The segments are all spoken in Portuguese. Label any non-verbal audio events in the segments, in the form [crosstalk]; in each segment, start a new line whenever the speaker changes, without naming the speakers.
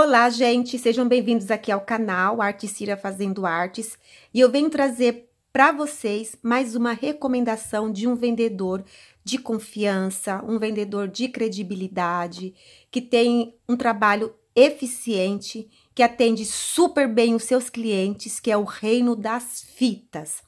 Olá, gente! Sejam bem-vindos aqui ao canal Arte Cira Fazendo Artes e eu venho trazer para vocês mais uma recomendação de um vendedor de confiança, um vendedor de credibilidade, que tem um trabalho eficiente, que atende super bem os seus clientes, que é o Reino das Fitas.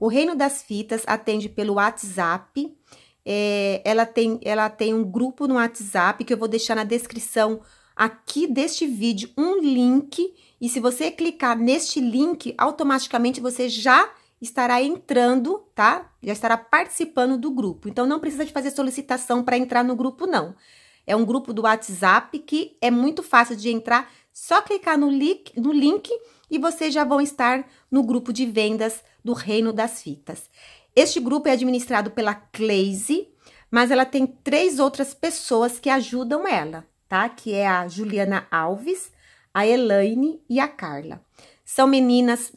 O Reino das Fitas atende pelo WhatsApp, é, ela, tem, ela tem um grupo no WhatsApp que eu vou deixar na descrição aqui deste vídeo um link e se você clicar neste link, automaticamente você já estará entrando, tá? Já estará participando do grupo. Então não precisa de fazer solicitação para entrar no grupo não. É um grupo do WhatsApp que é muito fácil de entrar, só clicar no link, no link e vocês já vão estar no grupo de vendas do Reino das Fitas. Este grupo é administrado pela Cleise, mas ela tem três outras pessoas que ajudam ela, tá? Que é a Juliana Alves, a Elaine e a Carla. São meninas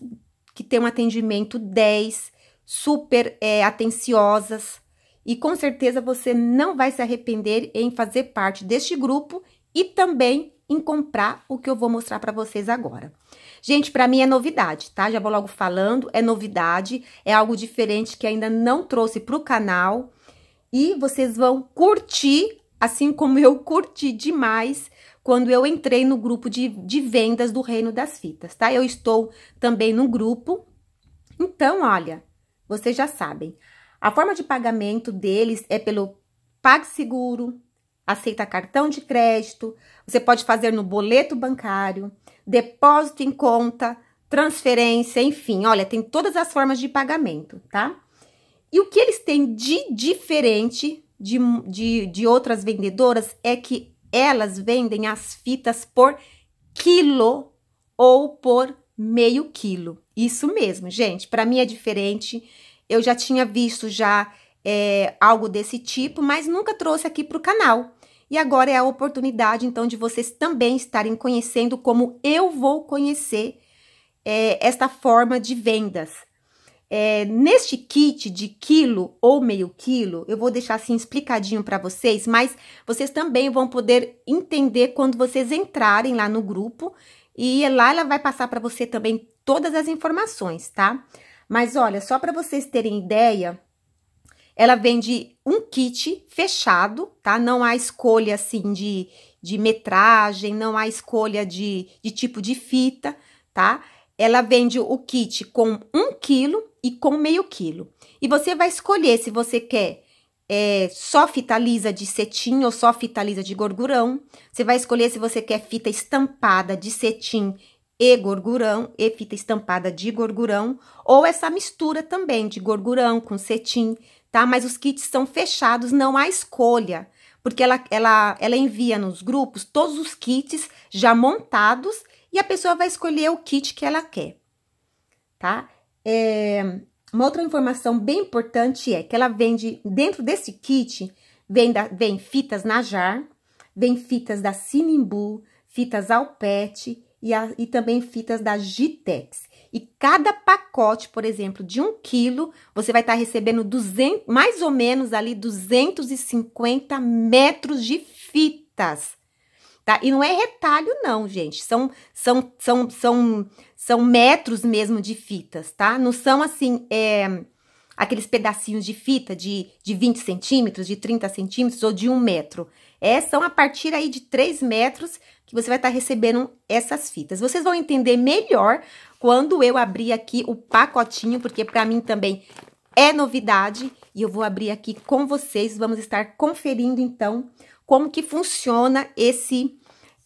que têm um atendimento 10, super é, atenciosas, e com certeza você não vai se arrepender em fazer parte deste grupo e também em comprar o que eu vou mostrar para vocês agora. Gente, para mim é novidade, tá? Já vou logo falando, é novidade, é algo diferente que ainda não trouxe para o canal e vocês vão curtir Assim como eu curti demais quando eu entrei no grupo de, de vendas do Reino das Fitas, tá? Eu estou também no grupo. Então, olha, vocês já sabem. A forma de pagamento deles é pelo PagSeguro, aceita cartão de crédito, você pode fazer no boleto bancário, depósito em conta, transferência, enfim, olha, tem todas as formas de pagamento, tá? E o que eles têm de diferente de, de, de outras vendedoras é que elas vendem as fitas por quilo ou por meio quilo. Isso mesmo, gente. Para mim é diferente. Eu já tinha visto já é, algo desse tipo, mas nunca trouxe aqui para o canal. E agora é a oportunidade, então, de vocês também estarem conhecendo como eu vou conhecer é, esta forma de vendas. É, neste kit de quilo ou meio quilo, eu vou deixar assim explicadinho para vocês, mas vocês também vão poder entender quando vocês entrarem lá no grupo e lá ela vai passar para você também todas as informações, tá? Mas olha, só para vocês terem ideia, ela vende um kit fechado, tá? Não há escolha assim de, de metragem, não há escolha de, de tipo de fita, tá? Ela vende o kit com um quilo e com meio quilo. E você vai escolher se você quer é, só fita lisa de cetim ou só fita lisa de gorgurão. Você vai escolher se você quer fita estampada de cetim e gorgurão, e fita estampada de gorgurão, ou essa mistura também de gorgurão com cetim, tá? Mas os kits são fechados, não há escolha, porque ela, ela, ela envia nos grupos todos os kits já montados e a pessoa vai escolher o kit que ela quer, tá? É, uma outra informação bem importante é que ela vende, dentro desse kit, vem, da, vem fitas Najar, vem fitas da Sinimbu, fitas Alpet e, a, e também fitas da Gitex. E cada pacote, por exemplo, de um quilo, você vai estar tá recebendo 200, mais ou menos ali 250 metros de fitas tá? E não é retalho não, gente. São são são são são metros mesmo de fitas, tá? Não são assim é, aqueles pedacinhos de fita de, de 20 centímetros, de 30 centímetros ou de um metro. É, são a partir aí de 3 metros que você vai estar tá recebendo essas fitas. Vocês vão entender melhor quando eu abrir aqui o pacotinho, porque para mim também é novidade. E eu vou abrir aqui com vocês, vamos estar conferindo então como que funciona esse,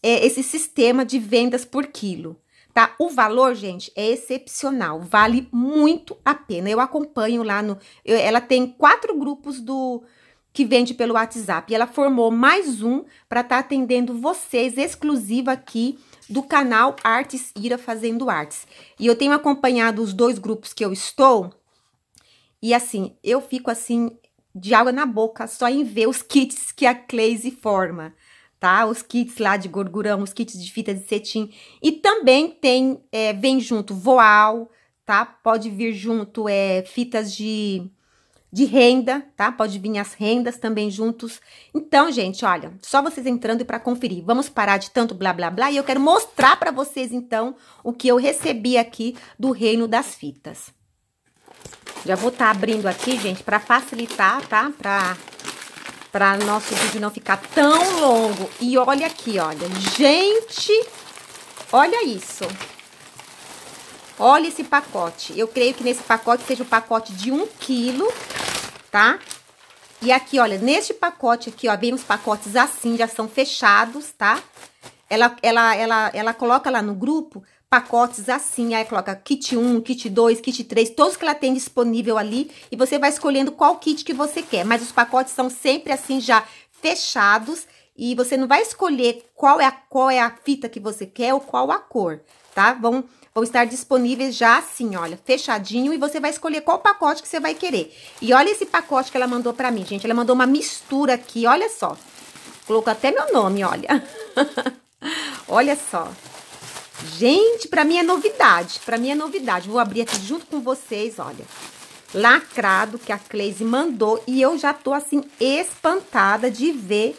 é, esse sistema de vendas por quilo. Tá? O valor, gente, é excepcional, vale muito a pena. Eu acompanho lá no. Eu, ela tem quatro grupos do que vende pelo WhatsApp. E ela formou mais um para estar tá atendendo vocês, exclusiva aqui do canal Artes Ira Fazendo Artes. E eu tenho acompanhado os dois grupos que eu estou. E assim, eu fico assim de água na boca só em ver os kits que a Glaze forma, tá? Os kits lá de gorgurão, os kits de fita de cetim. E também tem, é, vem junto voal, tá? Pode vir junto é, fitas de, de renda, tá? Pode vir as rendas também juntos. Então, gente, olha, só vocês entrando para conferir. Vamos parar de tanto blá blá blá e eu quero mostrar para vocês então o que eu recebi aqui do Reino das Fitas. Já vou estar tá abrindo aqui, gente, para facilitar, tá? Pra, para nosso vídeo não ficar tão longo. E olha aqui, olha. Gente, olha isso. Olha esse pacote. Eu creio que nesse pacote seja um pacote de um quilo, tá? E aqui, olha, neste pacote aqui, ó, vem os pacotes assim, já são fechados, tá? Ela, ela, ela, ela coloca lá no grupo pacotes assim. Aí coloca kit 1, kit 2, kit 3, todos que ela tem disponível ali. E você vai escolhendo qual kit que você quer. Mas os pacotes são sempre assim já fechados. E você não vai escolher qual é a, qual é a fita que você quer ou qual a cor, tá? Vão, vão estar disponíveis já assim, olha, fechadinho. E você vai escolher qual pacote que você vai querer. E olha esse pacote que ela mandou pra mim, gente. Ela mandou uma mistura aqui, olha só. Colocou até meu nome, olha. [laughs] olha só. Gente, para mim é novidade. Para mim é novidade. Vou abrir aqui junto com vocês, olha. Lacrado que a Cleise mandou. E eu já tô, assim, espantada de ver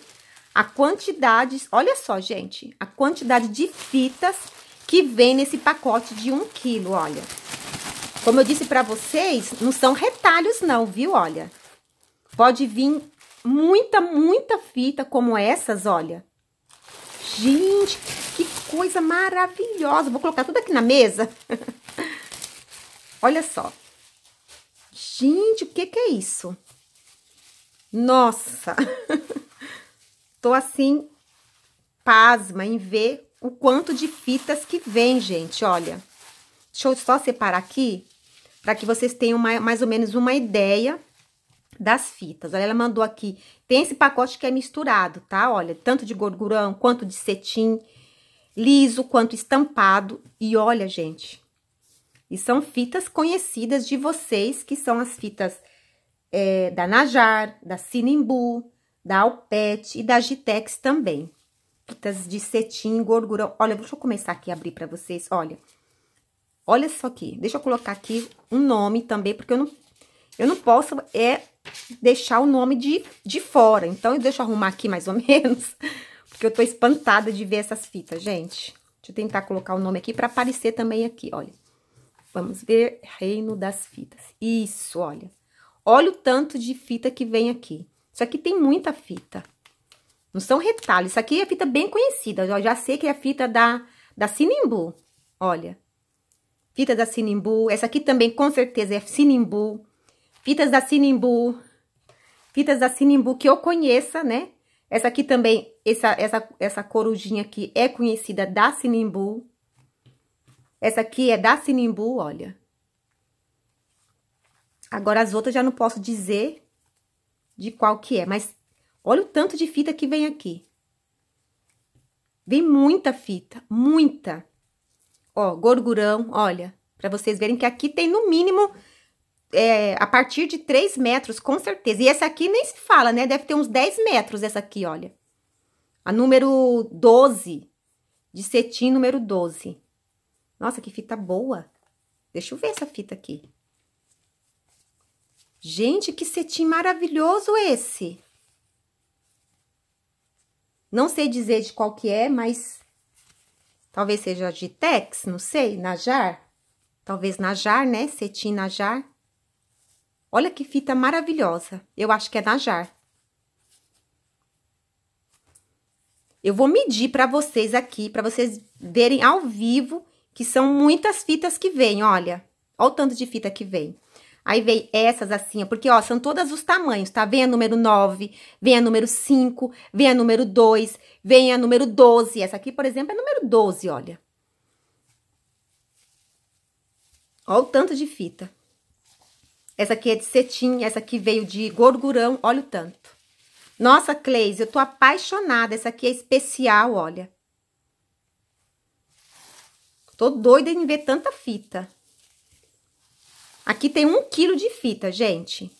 a quantidade... Olha só, gente. A quantidade de fitas que vem nesse pacote de um quilo, olha. Como eu disse para vocês, não são retalhos não, viu? Olha, pode vir muita, muita fita como essas, olha. Gente, que coisa maravilhosa. Vou colocar tudo aqui na mesa. [laughs] Olha só. Gente, o que que é isso? Nossa. [laughs] Tô assim, pasma em ver o quanto de fitas que vem, gente. Olha, deixa eu só separar aqui para que vocês tenham mais ou menos uma ideia das fitas. Ela mandou aqui, tem esse pacote que é misturado, tá? Olha, tanto de gorgurão quanto de cetim, liso quanto estampado. E olha, gente, e são fitas conhecidas de vocês, que são as fitas é, da Najar, da Sinimbu, da Alpete e da Gitex também. Fitas de cetim, gorgurão. Olha, deixa eu começar aqui a abrir para vocês, olha. Olha só aqui, deixa eu colocar aqui um nome também, porque eu não, eu não posso é deixar o nome de, de fora. Então, eu deixo arrumar aqui mais ou menos, porque eu tô espantada de ver essas fitas, gente. Deixa eu tentar colocar o nome aqui para aparecer também aqui, olha. Vamos ver, reino das fitas. Isso, olha. Olha o tanto de fita que vem aqui. Isso aqui tem muita fita. Não são retalhos, isso aqui é fita bem conhecida. Eu já sei que é a fita da, da Sinimbu, olha. Fita da Sinimbu, essa aqui também com certeza é Sinimbu. Fitas da Sinimbu. Fitas da Sinimbu que eu conheça, né? Essa aqui também, essa, essa, essa corujinha aqui é conhecida da Sinimbu. Essa aqui é da Sinimbu, olha. Agora, as outras já não posso dizer de qual que é, mas olha o tanto de fita que vem aqui. Vem muita fita, muita. Ó, gorgurão, olha, para vocês verem que aqui tem no mínimo é, a partir de 3 metros, com certeza. E essa aqui nem se fala, né? Deve ter uns 10 metros essa aqui, olha. A número 12, de cetim número 12. Nossa, que fita boa. Deixa eu ver essa fita aqui. Gente, que cetim maravilhoso esse. Não sei dizer de qual que é, mas talvez seja de Tex, não sei, Najar. Talvez Najar, né? Cetim Najar. Olha que fita maravilhosa. Eu acho que é Najar. Eu vou medir para vocês aqui, para vocês verem ao vivo, que são muitas fitas que vem, olha. Olha o tanto de fita que vem. Aí vem essas assim, porque ó, são todos os tamanhos, tá? Vem a número 9, vem a número 5, vem a número 2, vem a número 12. Essa aqui, por exemplo, é número 12, olha. Olha o tanto de fita. Essa aqui é de cetim, essa aqui veio de gorgurão, olha o tanto. Nossa, Cleise, eu tô apaixonada, essa aqui é especial, olha. Tô doida em ver tanta fita. Aqui tem um quilo de fita, gente.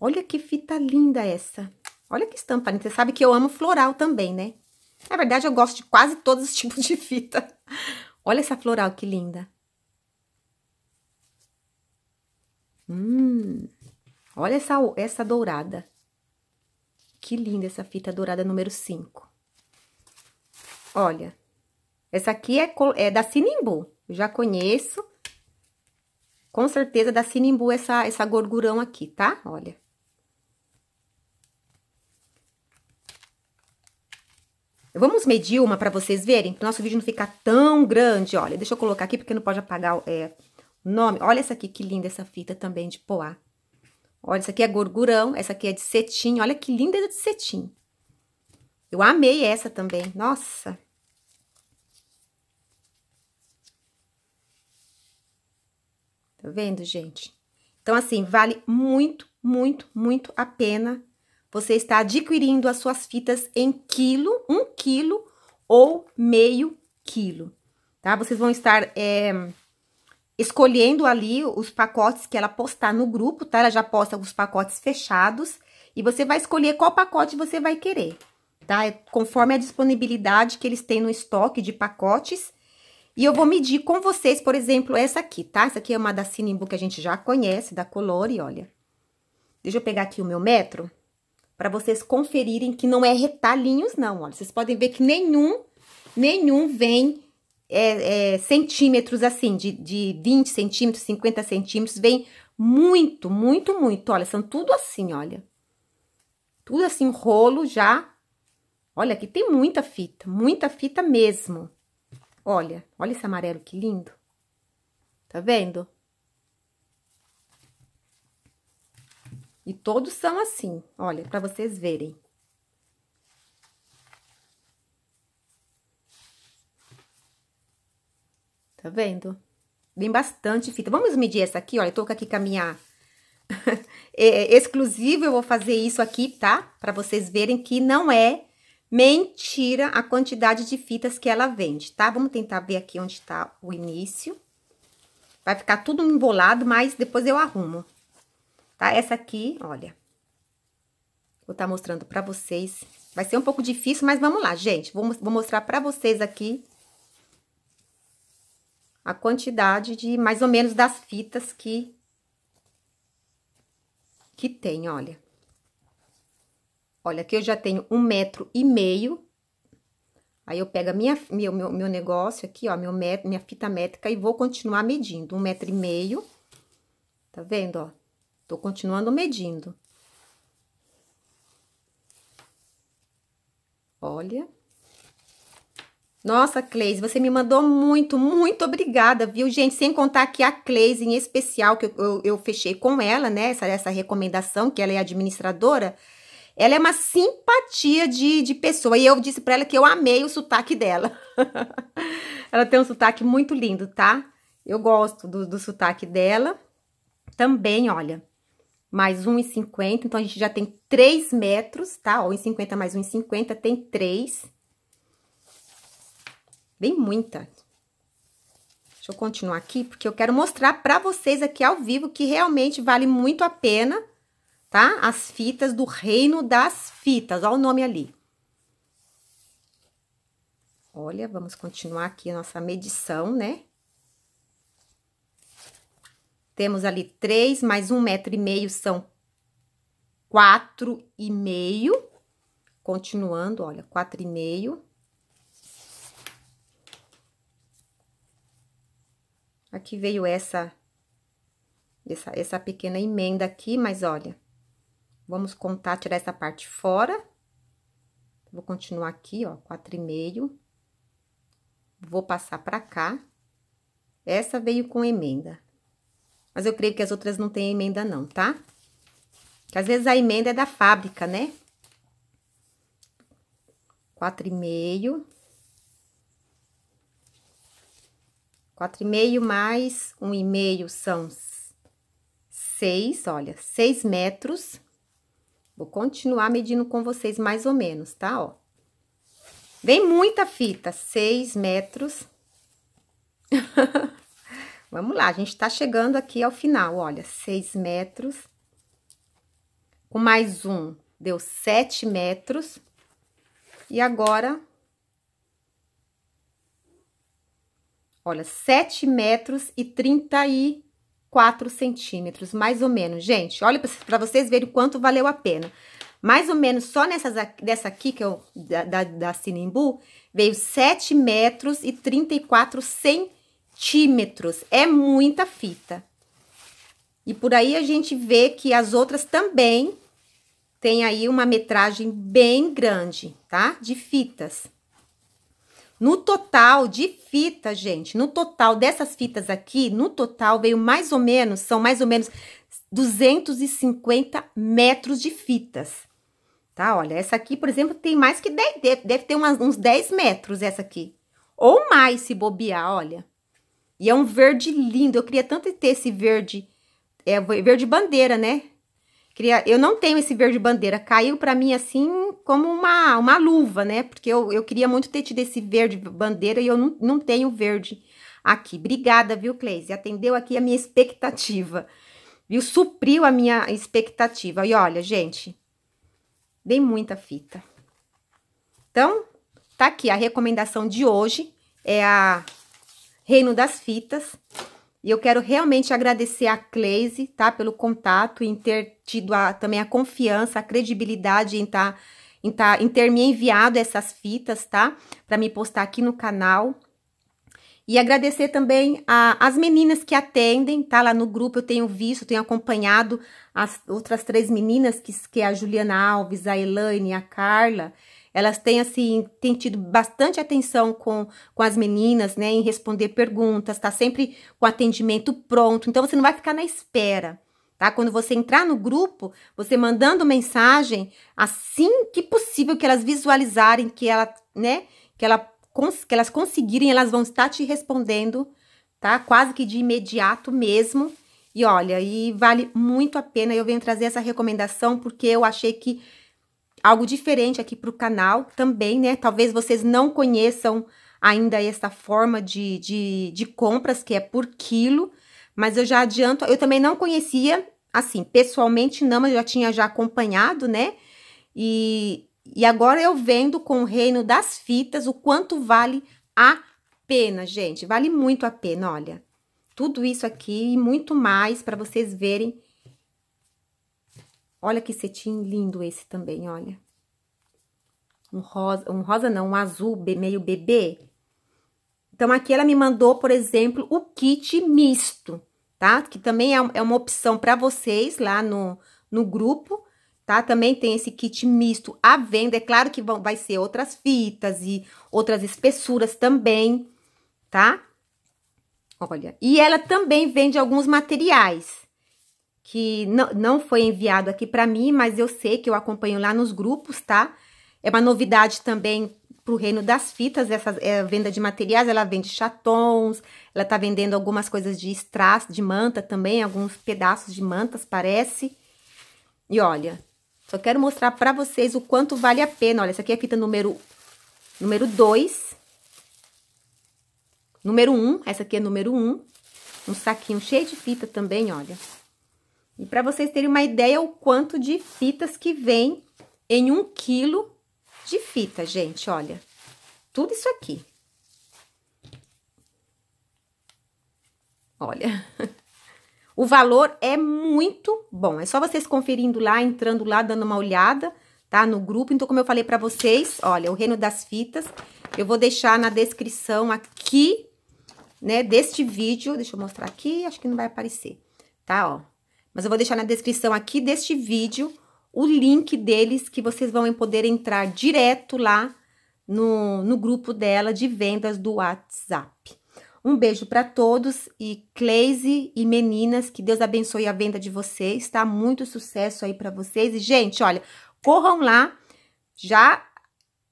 Olha que fita linda essa. Olha que estampa Você sabe que eu amo floral também, né? Na verdade, eu gosto de quase todos os [laughs] tipos de fita. Olha essa floral que linda. Hum, olha essa, essa dourada. Que linda essa fita dourada número 5. Olha, essa aqui é, é da Sinimbu, eu já conheço. Com certeza da Sinimbu essa, essa gorgurão aqui, tá? Olha. Vamos medir uma para vocês verem, para o nosso vídeo não ficar tão grande, olha. Deixa eu colocar aqui, porque não pode apagar é, Nome, olha essa aqui, que linda essa fita também de poá. Olha, essa aqui é gorgurão, essa aqui é de cetim, olha que linda de cetim. Eu amei essa também, nossa. Tá vendo, gente? Então, assim, vale muito, muito, muito a pena você estar adquirindo as suas fitas em quilo, um quilo ou meio quilo, tá? Vocês vão estar... É escolhendo ali os pacotes que ela postar no grupo, tá? Ela já posta os pacotes fechados e você vai escolher qual pacote você vai querer, tá? É conforme a disponibilidade que eles têm no estoque de pacotes. E eu vou medir com vocês, por exemplo, essa aqui, tá? Essa aqui é uma da Sinimbu que a gente já conhece, da Colore, olha. Deixa eu pegar aqui o meu metro para vocês conferirem que não é retalhinhos não, olha. Vocês podem ver que nenhum, nenhum vem é, é, centímetros, assim, de, de 20 centímetros, 50 centímetros, vem muito, muito, muito. Olha, são tudo assim, olha. Tudo assim, rolo já. Olha, aqui tem muita fita, muita fita mesmo. Olha, olha esse amarelo, que lindo. Tá vendo? E todos são assim, olha, para vocês verem. Tá vendo? Vem bastante fita. Vamos medir essa aqui, olha. Eu tô aqui com a minha [laughs] é, é Eu vou fazer isso aqui, tá? Pra vocês verem que não é mentira a quantidade de fitas que ela vende, tá? Vamos tentar ver aqui onde tá o início. Vai ficar tudo embolado, mas depois eu arrumo. Tá? Essa aqui, olha. Vou estar tá mostrando pra vocês. Vai ser um pouco difícil, mas vamos lá, gente. Vou, vou mostrar pra vocês aqui a quantidade de mais ou menos das fitas que que tem, olha. Olha, aqui eu já tenho um metro e meio. Aí eu pego a minha, meu, meu, meu negócio aqui, ó, meu met, minha fita métrica e vou continuar medindo. Um metro e meio, tá vendo, ó? Tô continuando medindo. Olha. Nossa, Cleise, você me mandou muito, muito obrigada, viu, gente? Sem contar que a Cleise, em especial, que eu, eu, eu, fechei com ela, né? Essa, essa recomendação, que ela é administradora. Ela é uma simpatia de, de pessoa. E eu disse para ela que eu amei o sotaque dela. [laughs] ela tem um sotaque muito lindo, tá? Eu gosto do, do sotaque dela. Também, olha, mais 1,50. Então, a gente já tem 3 metros, tá? 1,50 mais 1,50 tem 3 Bem muita. Deixa eu continuar aqui, porque eu quero mostrar para vocês aqui ao vivo que realmente vale muito a pena, tá? As fitas do reino das fitas, olha o nome ali. Olha, vamos continuar aqui a nossa medição, né? Temos ali três, mais um metro e meio são quatro e meio. Continuando, olha, quatro e meio. Aqui veio essa, essa, essa pequena emenda aqui, mas olha, vamos contar, tirar essa parte fora. Vou continuar aqui, ó, quatro e meio. Vou passar pra cá. Essa veio com emenda. Mas eu creio que as outras não têm emenda não, tá? Porque às vezes a emenda é da fábrica, né? Quatro e meio. Quatro e meio mais um e meio são seis, olha, seis metros. Vou continuar medindo com vocês mais ou menos, tá? Ó. Vem muita fita, seis metros. [laughs] Vamos lá, a gente tá chegando aqui ao final, olha, seis metros. Com mais um, deu sete metros. E agora, Olha, 7 metros e 34 centímetros, mais ou menos. Gente, olha para vocês verem o quanto valeu a pena. Mais ou menos só nessas, dessa aqui, que é da, da, da Sinimbu, veio 7 metros e 34 centímetros. É muita fita. E por aí a gente vê que as outras também tem aí uma metragem bem grande, tá? De fitas. No total de fitas, gente, no total dessas fitas aqui, no total veio mais ou menos, são mais ou menos 250 metros de fitas. Tá, olha, essa aqui, por exemplo, tem mais que 10, deve ter umas, uns 10 metros essa aqui. Ou mais, se bobear, olha. E é um verde lindo, eu queria tanto ter esse verde, é verde bandeira, né? Queria, eu não tenho esse verde bandeira, caiu para mim assim como uma, uma luva, né? Porque eu, eu queria muito ter tido esse verde bandeira e eu não, não tenho verde aqui. Obrigada, viu, Cleise? Atendeu aqui a minha expectativa, viu? Supriu a minha expectativa. E olha, gente, dei muita fita. Então, tá aqui a recomendação de hoje, é a Reino das Fitas. E eu quero realmente agradecer a Cleise, tá? Pelo contato, em ter tido a, também a confiança, a credibilidade em, tá, em, tá, em ter me enviado essas fitas, tá? Para me postar aqui no canal. E agradecer também às meninas que atendem, tá? Lá no grupo eu tenho visto, tenho acompanhado as outras três meninas, que, que é a Juliana Alves, a Elaine, e a Carla. Elas têm, assim, têm tido bastante atenção com, com as meninas, né? Em responder perguntas, tá sempre com atendimento pronto. Então, você não vai ficar na espera, tá? Quando você entrar no grupo, você mandando mensagem assim que possível que elas visualizarem que ela, né? Que, ela, que elas conseguirem, elas vão estar te respondendo, tá? Quase que de imediato mesmo. E olha, e vale muito a pena. Eu venho trazer essa recomendação porque eu achei que algo diferente aqui para o canal também, né? Talvez vocês não conheçam ainda essa forma de, de, de, compras, que é por quilo, mas eu já adianto, eu também não conhecia, assim, pessoalmente não, mas eu já tinha já acompanhado, né? E, e agora eu vendo com o reino das fitas o quanto vale a pena, gente, vale muito a pena, olha. Tudo isso aqui e muito mais para vocês verem Olha que cetim lindo esse também, olha. Um rosa, um rosa não, um azul meio bebê. Então, aqui ela me mandou, por exemplo, o kit misto, tá? Que também é, é uma opção para vocês lá no, no grupo, tá? Também tem esse kit misto à venda. É claro que vão, vai ser outras fitas e outras espessuras também, tá? Olha, e ela também vende alguns materiais que não, não foi enviado aqui para mim, mas eu sei que eu acompanho lá nos grupos, tá? É uma novidade também para o reino das fitas, essa é, venda de materiais, ela vende chatons, ela tá vendendo algumas coisas de strass, de manta também, alguns pedaços de mantas, parece. E olha, só quero mostrar para vocês o quanto vale a pena. Olha, essa aqui é a fita número número 2. Número 1, um, essa aqui é número 1. Um, um saquinho cheio de fita também, olha. E para vocês terem uma ideia o quanto de fitas que vem em um quilo de fita, gente, olha. Tudo isso aqui. Olha, [laughs] o valor é muito bom. É só vocês conferindo lá, entrando lá, dando uma olhada, tá? No grupo. Então, como eu falei para vocês, olha, o Reino das Fitas, eu vou deixar na descrição aqui, né, deste vídeo. Deixa eu mostrar aqui, acho que não vai aparecer, tá? Ó, mas eu vou deixar na descrição aqui deste vídeo o link deles que vocês vão poder entrar direto lá no, no grupo dela de vendas do WhatsApp. Um beijo para todos e Cleise e meninas, que Deus abençoe a venda de vocês, tá? Muito sucesso aí para vocês. E, gente, olha, corram lá, já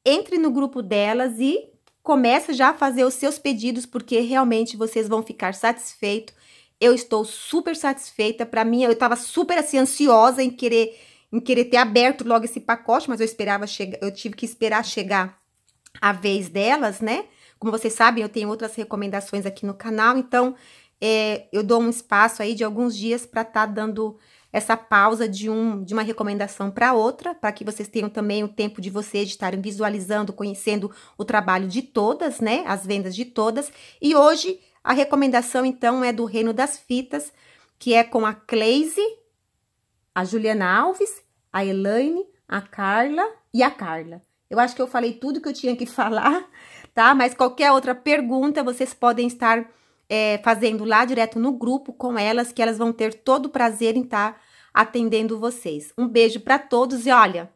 entre no grupo delas e começa já a fazer os seus pedidos, porque realmente vocês vão ficar satisfeitos eu estou super satisfeita. Para mim, eu estava super assim ansiosa em querer em querer ter aberto logo esse pacote, mas eu esperava chegar, eu tive que esperar chegar a vez delas, né? Como vocês sabem, eu tenho outras recomendações aqui no canal, então é, eu dou um espaço aí de alguns dias para estar tá dando essa pausa de, um, de uma recomendação para outra, para que vocês tenham também o tempo de vocês de estarem visualizando, conhecendo o trabalho de todas, né? As vendas de todas. E hoje a recomendação, então, é do Reino das Fitas, que é com a Cleise, a Juliana Alves, a Elaine, a Carla e a Carla. Eu acho que eu falei tudo que eu tinha que [laughs] falar, tá? Mas qualquer outra pergunta, vocês podem estar é, fazendo lá direto no grupo com elas, que elas vão ter todo o prazer em estar tá atendendo vocês. Um beijo para todos e olha,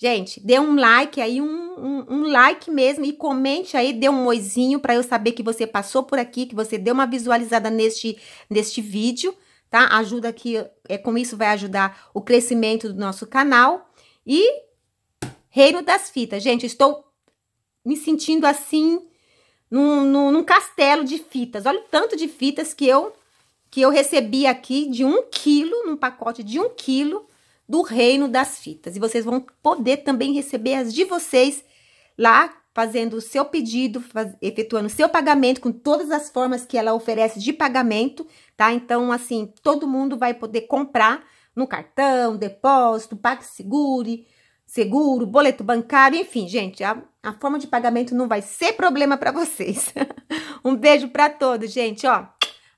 Gente, dê um like aí, um, um, um, like mesmo e comente aí, dê um oizinho para eu saber que você passou por aqui, que você deu uma visualizada neste, neste vídeo, tá? Ajuda aqui, é, com isso vai ajudar o crescimento do nosso canal. E Reino das Fitas, gente, estou me sentindo assim num, num, num castelo de fitas. Olha o tanto de fitas que eu, que eu recebi aqui de um quilo, num pacote de um quilo, do reino das fitas. E vocês vão poder também receber as de vocês lá, fazendo o seu pedido, faz, efetuando o seu pagamento, com todas as formas que ela oferece de pagamento, tá? Então, assim, todo mundo vai poder comprar no cartão, depósito, segure, seguro, boleto bancário, enfim, gente, a, a forma de pagamento não vai ser problema para vocês. [laughs] um beijo para todos, gente, ó.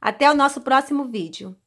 Até o nosso próximo vídeo.